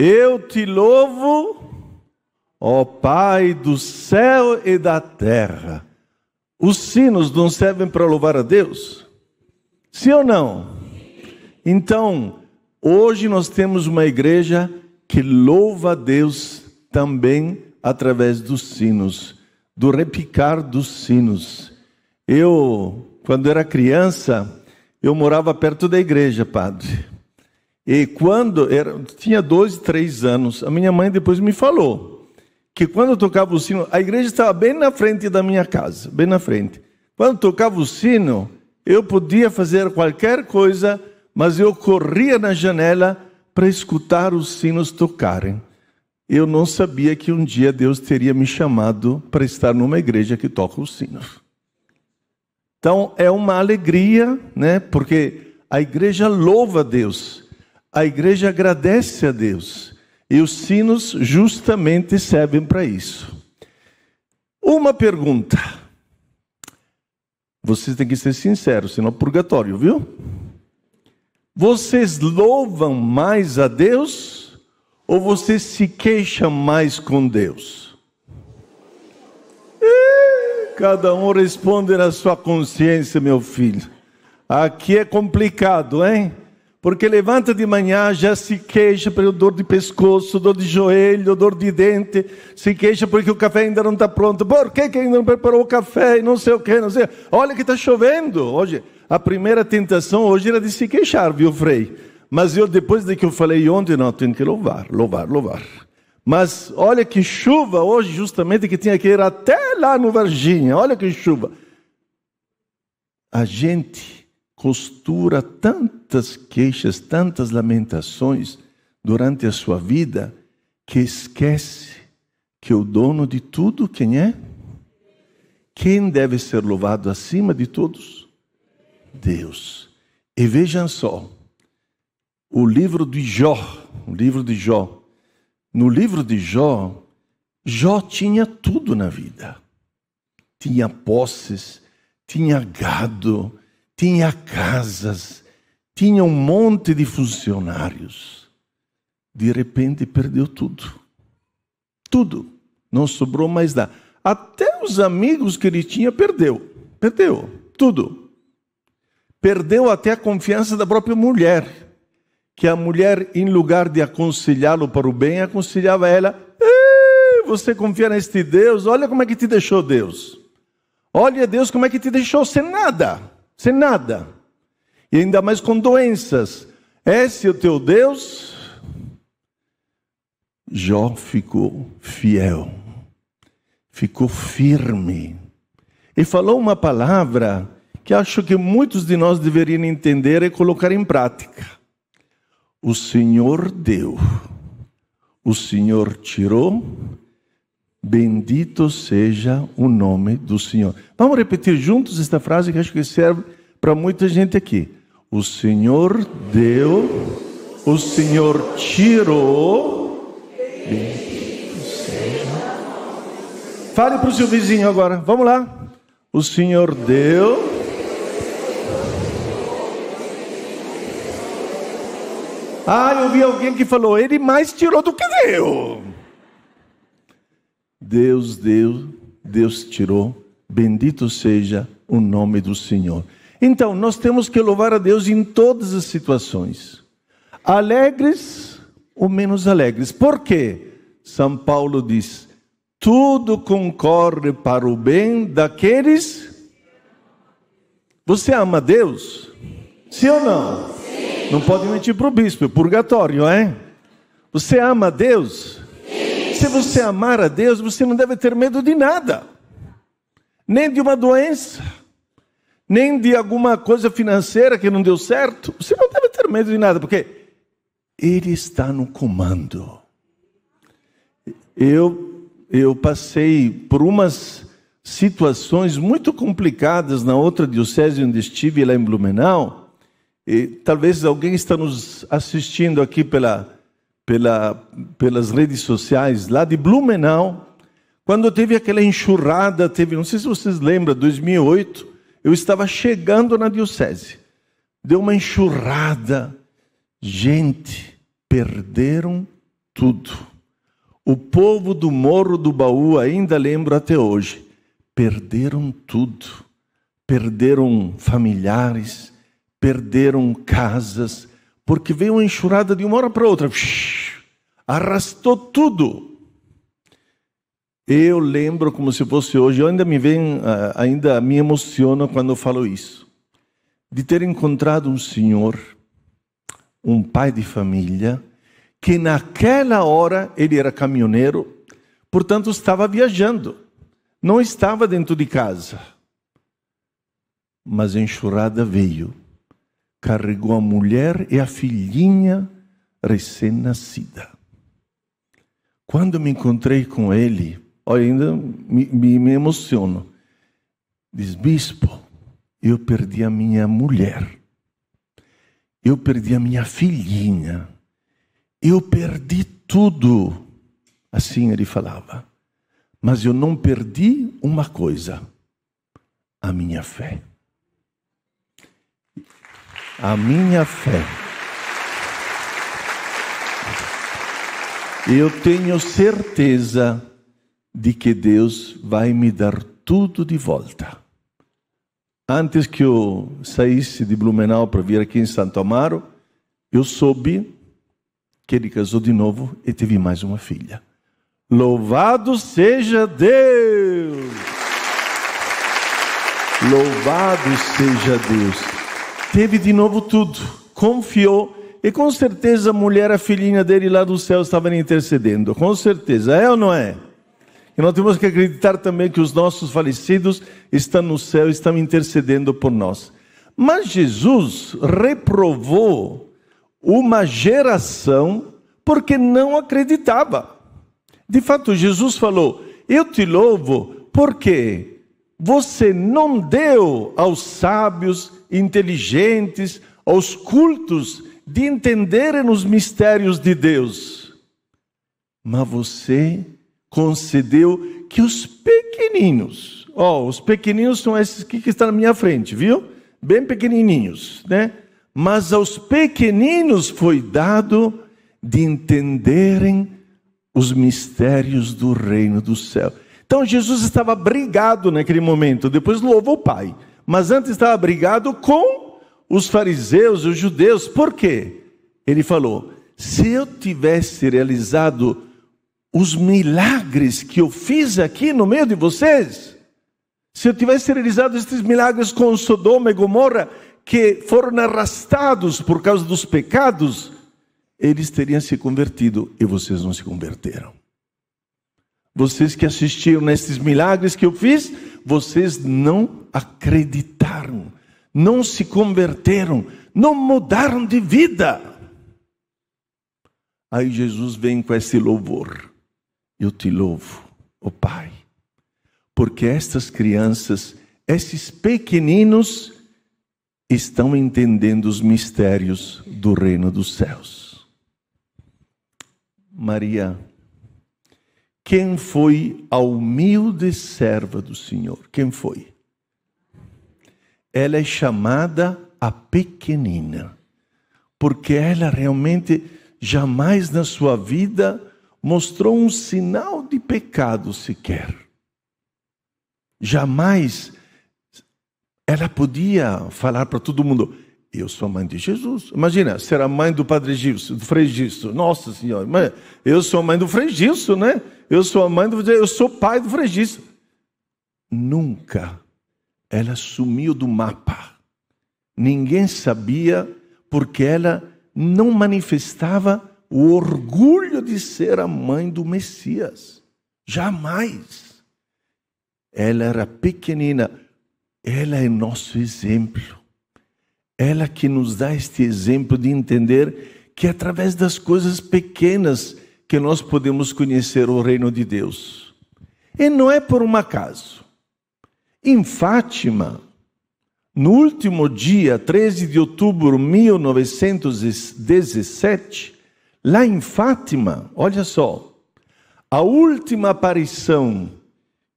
Eu te louvo, ó Pai do céu e da terra. Os sinos não servem para louvar a Deus? Sim ou não? Então, hoje nós temos uma igreja que louva a Deus também através dos sinos, do repicar dos sinos. Eu, quando era criança, eu morava perto da igreja, padre. E quando era, tinha 12, 3 anos, a minha mãe depois me falou que quando eu tocava o sino, a igreja estava bem na frente da minha casa, bem na frente. Quando eu tocava o sino, eu podia fazer qualquer coisa, mas eu corria na janela para escutar os sinos tocarem. Eu não sabia que um dia Deus teria me chamado para estar numa igreja que toca os sinos. Então é uma alegria, né? Porque a igreja louva a Deus a igreja agradece a Deus. E os sinos justamente servem para isso. Uma pergunta. Vocês têm que ser sinceros, senão é purgatório, viu? Vocês louvam mais a Deus ou vocês se queixam mais com Deus? E cada um responde na sua consciência, meu filho. Aqui é complicado, hein? Porque levanta de manhã, já se queixa pelo dor de pescoço, dor de joelho, dor de dente, se queixa porque o café ainda não está pronto. Por que, que ainda não preparou o café e não sei o que, não sei. Olha que está chovendo. Hoje, a primeira tentação hoje era de se queixar, viu, Frei? Mas eu, depois de que eu falei ontem, não, tenho que louvar, louvar, louvar. Mas olha que chuva hoje, justamente, que tinha que ir até lá no Varginha. Olha que chuva. A gente costura tantas queixas, tantas lamentações durante a sua vida, que esquece que o dono de tudo, quem é? Quem deve ser louvado acima de todos? Deus. E vejam só, o livro de Jó, o livro de Jó. No livro de Jó, Jó tinha tudo na vida. Tinha posses, tinha gado, tinha casas, tinha um monte de funcionários. De repente perdeu tudo. Tudo. Não sobrou mais nada. Até os amigos que ele tinha perdeu. Perdeu tudo. Perdeu até a confiança da própria mulher. Que a mulher, em lugar de aconselhá-lo para o bem, aconselhava ela: você confia neste Deus, olha como é que te deixou Deus. Olha Deus como é que te deixou sem nada sem nada, e ainda mais com doenças. Esse é o teu Deus? Jó ficou fiel, ficou firme, e falou uma palavra que acho que muitos de nós deveriam entender e colocar em prática. O Senhor deu, o Senhor tirou, Bendito seja o nome do Senhor. Vamos repetir juntos esta frase que acho que serve para muita gente aqui. O Senhor deu, o Senhor tirou. Bendito seja. Fale para o seu vizinho agora. Vamos lá. O Senhor deu. Ah, eu vi alguém que falou, ele mais tirou do que deu. Deus deu, Deus tirou. Bendito seja o nome do Senhor. Então, nós temos que louvar a Deus em todas as situações, alegres ou menos alegres. Por quê? São Paulo diz: tudo concorre para o bem daqueles. Você ama Deus? Sim ou não? Sim. Não pode mentir para o bispo, é purgatório, é? Você ama Deus? se você amar a Deus, você não deve ter medo de nada, nem de uma doença, nem de alguma coisa financeira que não deu certo. Você não deve ter medo de nada, porque Ele está no comando. Eu, eu passei por umas situações muito complicadas na outra diocese onde estive, lá em Blumenau. E, talvez alguém está nos assistindo aqui pela pela, pelas redes sociais lá de Blumenau, quando teve aquela enxurrada, teve, não sei se vocês lembram, 2008, eu estava chegando na diocese. Deu uma enxurrada. Gente, perderam tudo. O povo do Morro do Baú, ainda lembro até hoje, perderam tudo. Perderam familiares, perderam casas, porque veio uma enxurrada de uma hora para outra. Shhh arrastou tudo. Eu lembro como se fosse hoje, eu ainda me vem, ah, ainda me emociono quando falo isso, de ter encontrado um senhor, um pai de família, que naquela hora ele era caminhoneiro, portanto estava viajando, não estava dentro de casa. Mas a enxurrada veio, carregou a mulher e a filhinha recém-nascida. Quando me encontrei com ele, olha, ainda me, me, me emociono. Diz, bispo, eu perdi a minha mulher. Eu perdi a minha filhinha. Eu perdi tudo. Assim ele falava. Mas eu não perdi uma coisa: a minha fé. A minha fé. Eu tenho certeza de que Deus vai me dar tudo de volta. Antes que eu saísse de Blumenau para vir aqui em Santo Amaro, eu soube que ele casou de novo e teve mais uma filha. Louvado seja Deus! Louvado seja Deus! Teve de novo tudo, confiou e com certeza a mulher, a filhinha dele lá do céu, estava intercedendo. Com certeza, é ou não é? E nós temos que acreditar também que os nossos falecidos estão no céu, estão intercedendo por nós. Mas Jesus reprovou uma geração porque não acreditava. De fato, Jesus falou: Eu te louvo porque você não deu aos sábios, inteligentes, aos cultos de entenderem os mistérios de Deus, mas você concedeu que os pequeninos, ó, oh, os pequeninos são esses aqui que estão na minha frente, viu? Bem pequenininhos, né? Mas aos pequeninos foi dado de entenderem os mistérios do reino do céu. Então Jesus estava brigado naquele momento, depois louvou o Pai, mas antes estava brigado com os fariseus os judeus. Por quê? Ele falou: se eu tivesse realizado os milagres que eu fiz aqui no meio de vocês, se eu tivesse realizado estes milagres com Sodoma e Gomorra, que foram arrastados por causa dos pecados, eles teriam se convertido e vocês não se converteram. Vocês que assistiram nesses milagres que eu fiz, vocês não acreditaram não se converteram, não mudaram de vida. Aí Jesus vem com esse louvor. Eu te louvo, o oh Pai, porque estas crianças, esses pequeninos, estão entendendo os mistérios do reino dos céus. Maria, quem foi a humilde serva do Senhor? Quem foi? ela é chamada a pequenina, porque ela realmente jamais na sua vida mostrou um sinal de pecado sequer. Jamais ela podia falar para todo mundo: Eu sou a mãe de Jesus. Imagina, ser a mãe do padre Gilson, do Frei Gilson. Nossa Senhora, eu sou a mãe do Frei Gilson, né? Eu sou a mãe do. Eu sou pai do Frei Gilson. Nunca ela sumiu do mapa. Ninguém sabia porque ela não manifestava o orgulho de ser a mãe do Messias. Jamais. Ela era pequenina. Ela é nosso exemplo. Ela que nos dá este exemplo de entender que é através das coisas pequenas que nós podemos conhecer o reino de Deus. E não é por um acaso. Em Fátima, no último dia, 13 de outubro de 1917, lá em Fátima, olha só, a última aparição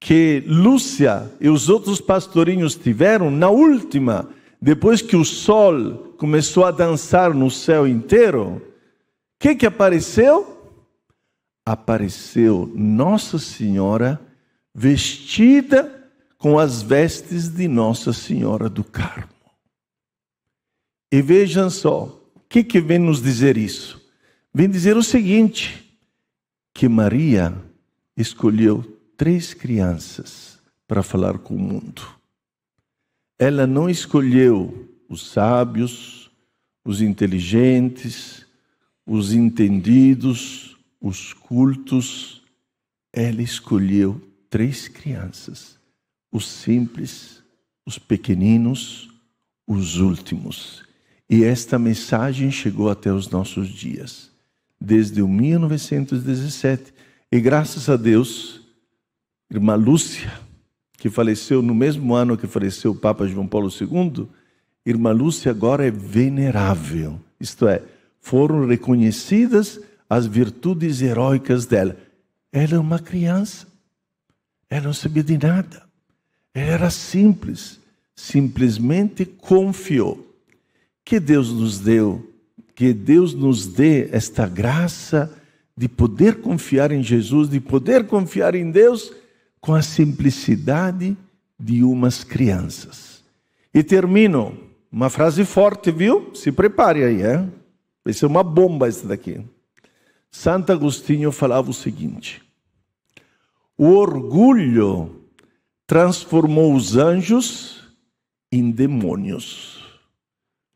que Lúcia e os outros pastorinhos tiveram, na última, depois que o sol começou a dançar no céu inteiro, o que, que apareceu? Apareceu Nossa Senhora vestida com as vestes de Nossa Senhora do Carmo. E vejam só, o que, que vem nos dizer isso? Vem dizer o seguinte: que Maria escolheu três crianças para falar com o mundo. Ela não escolheu os sábios, os inteligentes, os entendidos, os cultos. Ela escolheu três crianças os simples, os pequeninos, os últimos. E esta mensagem chegou até os nossos dias, desde o 1917. E graças a Deus, irmã Lúcia, que faleceu no mesmo ano que faleceu o Papa João Paulo II, irmã Lúcia agora é venerável. Isto é, foram reconhecidas as virtudes heróicas dela. Ela é uma criança. Ela não sabia de nada era simples, simplesmente confiou. Que Deus nos deu, que Deus nos dê esta graça de poder confiar em Jesus, de poder confiar em Deus com a simplicidade de umas crianças. E termino uma frase forte, viu? Se prepare aí, é? Vai ser uma bomba essa daqui. Santo Agostinho falava o seguinte: o orgulho transformou os anjos em demônios.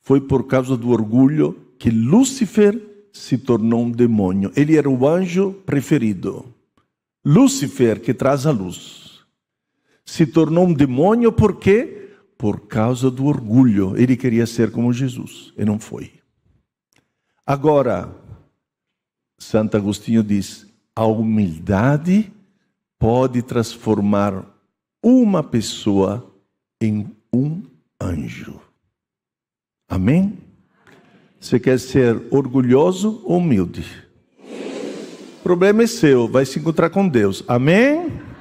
Foi por causa do orgulho que Lúcifer se tornou um demônio. Ele era o anjo preferido. Lúcifer, que traz a luz, se tornou um demônio por quê? Por causa do orgulho. Ele queria ser como Jesus e não foi. Agora, Santo Agostinho diz: a humildade pode transformar uma pessoa em um anjo. Amém? Você quer ser orgulhoso ou humilde? O problema é seu, vai se encontrar com Deus. Amém?